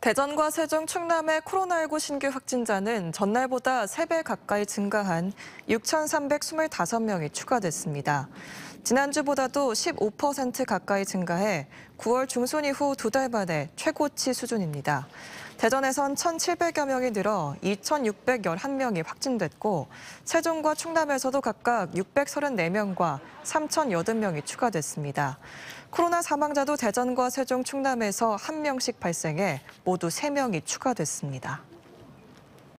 대전과 세종, 충남의 코로나19 신규 확진자는 전날보다 3배 가까이 증가한 6,325명이 추가됐습니다. 지난주보다도 15% 가까이 증가해 9월 중순 이후 두 달 만에 최고치 수준입니다. 대전에선 1,700여 명이 늘어 2,611명이 확진됐고 세종과 충남에서도 각각 634명과 3,080명이 추가됐습니다. 코로나 사망자도 대전과 세종, 충남에서 1명씩 발생해 모두 3명이 추가됐습니다.